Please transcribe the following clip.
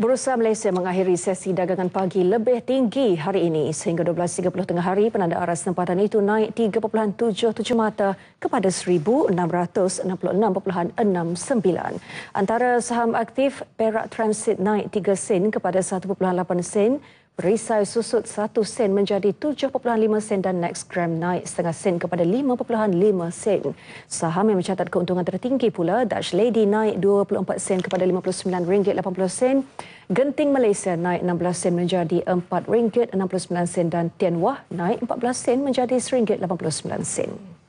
Bursa Malaysia mengakhiri sesi dagangan pagi lebih tinggi hari ini sehingga 12.30 tengah hari penanda aras tempatan itu naik 3.77 mata kepada 1,666.69. Antara saham aktif, Perak Transit naik 3 sen kepada 1.8 sen Perisai susut 1 sen menjadi 7.5 sen dan next gram naik setengah sen kepada 5.5 sen. Saham yang mencatat keuntungan tertinggi pula, Dutch Lady naik 24 sen kepada RM59.80 sen. Genting Malaysia naik 16 sen menjadi RM4.69 sen dan Tian Wah naik 14 sen menjadi RM1.89 sen.